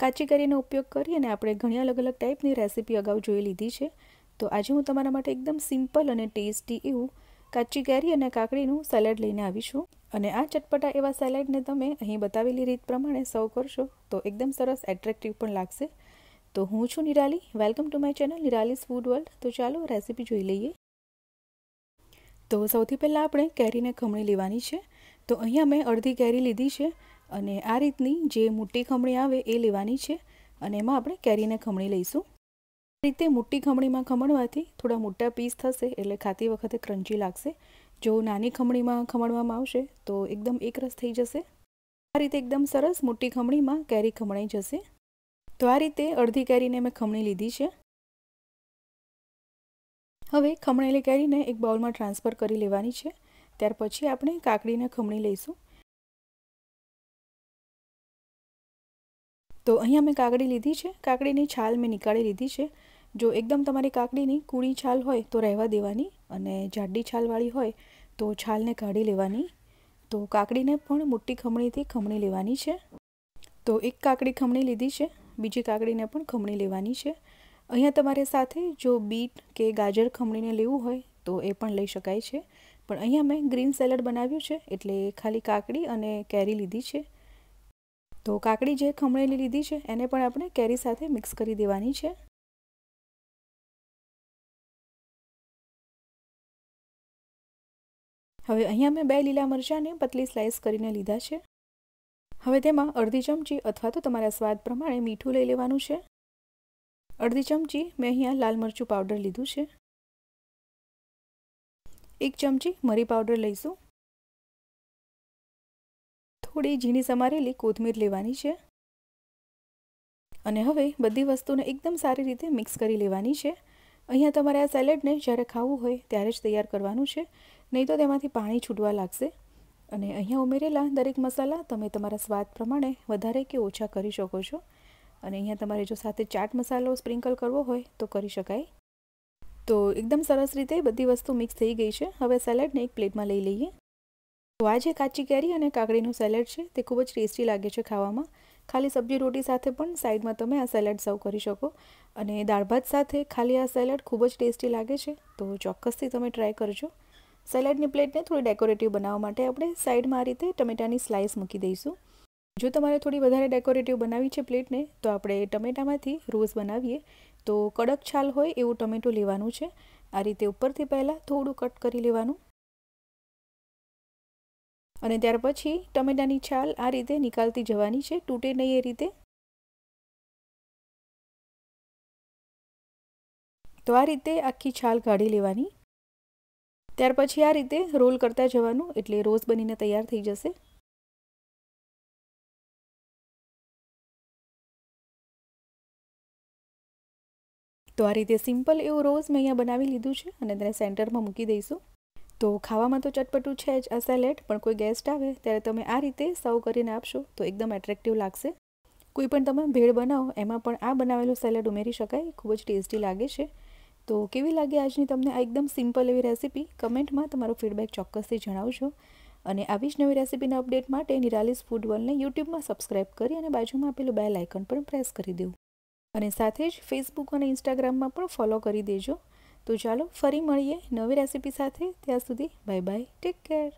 કાચી કરીનો ઉપયોગ કરી અને આપણે ઘણી અલગ અલગ ટાઈપની રેસીપી અગાઉ જોઈ લીધી છે તો આજે હું તમારા માટે એકદમ સિમ્પલ અને ટેસ્ટી એવું કાચી કેરી અને કાકડીનું સેલેડ લઈને આવીશું અને આ ચટપટા એવા સેલેડને તમે અહીં બતાવેલી રીત પ્રમાણે સર્વ કરશો તો એકદમ સરસ એટ્રેક્ટિવ પણ લાગશે તો હું છું Nirali welcome to my channel Nirali's food world તો ચાલો રેસીપી જોઈ લઈએ તો સૌથી પહેલાં આપણે કેરીને ખમણી લેવાની છે તો અહીંયા મેં અડધી કેરી લીધી છે અને આ રીતની જે મોટી ખમણી આવે એ લેવાની છે અને એમાં આપણે કેરીને ખમણી લઈશું આ રીતે મોટી ખમણીમાં ખમણવાથી થોડા મોટા પીસ થશે એટલે ખાતી વખતે ક્રંચી લાગશે જો નાની ખમણીમાં ખમણવામાં આવશે તો એકદમ એકરસ થઈ જશે આ રીતે એકદમ સરસ મોટી ખમણીમાં કેરી ખમણાઈ જશે તો આ રીતે અડધી કેરીને મેં ખમણી લીધી છે હવે ખમણેલી કેરીને એક બાઉલમાં ટ્રાન્સફર કરી લેવાની છે ત્યાર પછી આપણે કાકડીને ખમણી લઈશું તો અહીંયા મેં કાકડી લીધી છે કાકડીની છાલ મેં નીકાળી લીધી છે જો એકદમ તમારી કાકડીની કૂળી છાલ હોય તો રહેવા દેવાની અને જાડી છાલવાળી હોય તો છાલને કાઢી લેવાની તો કાકડીને પણ મોટી ખમણીથી ખમણી લેવાની છે તો એક કાકડી ખમણી લીધી છે બીજી કાકડીને પણ ખમણી લેવાની છે અહીંયા તમારે સાથે જો બીટ કે ગાજર ખમણીને લેવું હોય તો એ પણ લઈ શકાય છે પણ અહીંયા મેં ગ્રીન સેલડ બનાવ્યું છે એટલે ખાલી કાકડી અને કેરી લીધી છે તો કાકડી જે ખમણેલી લીધી છે એને પણ આપણે કેરી સાથે મિક્સ કરી દેવાની છે હવે અહીંયા મેં બે લીલા મરચાંને પતલી સ્લાઇસ કરીને લીધા છે હવે તેમાં અડધી ચમચી અથવા તો તમારા સ્વાદ પ્રમાણે મીઠું લઈ લેવાનું છે અડધી ચમચી મેં અહીંયા લાલ મરચું પાવડર લીધું છે એક ચમચી મરી પાવડર લઈશું થોડી ઝીણી સમારેલી કોથમીર લેવાની છે અને હવે બધી વસ્તુને એકદમ સારી રીતે મિક્સ કરી લેવાની છે અહીંયા તમારે આ સેલેડને જ્યારે ખાવું હોય ત્યારે જ તૈયાર કરવાનું છે નહીં તો તેમાંથી પાણી છૂટવા લાગશે અને અહીંયા ઉમેરેલા દરેક મસાલા તમે તમારા સ્વાદ પ્રમાણે વધારે કે ઓછા કરી શકો છો અને અહીંયા તમારે જો સાથે ચાટ મસાલો સ્પ્રિંકલ કરવો હોય તો કરી શકાય તો એકદમ સરસ રીતે બધી વસ્તુ મિક્સ થઈ ગઈ છે હવે સેલેડને એક પ્લેટમાં લઈ લઈએ તો આ જે કાચી કેરી અને કાકડીનું સેલેડ છે તે ખૂબ જ ટેસ્ટી લાગે છે ખાવામાં ખાલી સબ્જી રોટી સાથે પણ સાઈડમાં તમે આ સેલેડ સર્વ કરી શકો અને દાળ ભાત સાથે ખાલી આ સેલેડ ખૂબ જ ટેસ્ટી લાગે છે તો ચોક્કસથી તમે ટ્રાય કરજો સેલેડની પ્લેટને થોડી ડેકોરેટિવ બનાવવા માટે આપણે સાઈડમાં આ રીતે ટમેટાની સ્લાઇસ મૂકી દઈશું જો તમારે થોડી વધારે ડેકોરેટિવ બનાવી છે પ્લેટને તો આપણે ટમેટામાંથી રોઝ બનાવીએ તો કડક છાલ હોય એવું ટમેટું લેવાનું છે આ રીતે ઉપરથી પહેલાં થોડું કટ કરી લેવાનું અને ત્યાર પછી ટમેટાની છાલ આ રીતે નીકાળતી જવાની છે તૂટે નહીં એ રીતે તો આ રીતે આખી છાલ કાઢી લેવાની ત્યાર પછી આ રીતે રોલ કરતા જવાનું એટલે રોઝ બનીને તૈયાર થઈ જશે તો આ રીતે સિમ્પલ એવું રોઝ મેં અહીંયા બનાવી લીધું છે અને તેને સેન્ટરમાં મૂકી દઈશું તો ખાવામાં તો ચટપટું છે જ આ સેલેડ પણ કોઈ ગેસ્ટ આવે ત્યારે તમે આ રીતે સર્વ કરીને આપશો તો એકદમ એટ્રેક્ટિવ લાગશે કોઈ પણ તમે ભેળ બનાવો એમાં પણ આ બનાવેલું સેલેડ ઉમેરી શકાય ખૂબ જ ટેસ્ટી લાગે છે તો કેવી લાગે આજની તમને આ એકદમ સિમ્પલ એવી રેસીપી કમેન્ટમાં તમારો ફીડબેક ચોક્કસથી જણાવજો અને આવી જ નવી રેસીપીના અપડેટ માટે નિરાલિસ ફૂડ વર્લ્ડને યુટ્યુબમાં સબસ્ક્રાઇબ કરી અને બાજુમાં આપેલું બેલ આઇકન પણ પ્રેસ કરી દેવું અને સાથે જ ફેસબુક અને ઇન્સ્ટાગ્રામમાં પણ ફોલો કરી દેજો તો ચાલો ફરી મળીએ નવી રેસીપી સાથે ત્યાં સુધી બાય બાય ટેક કેર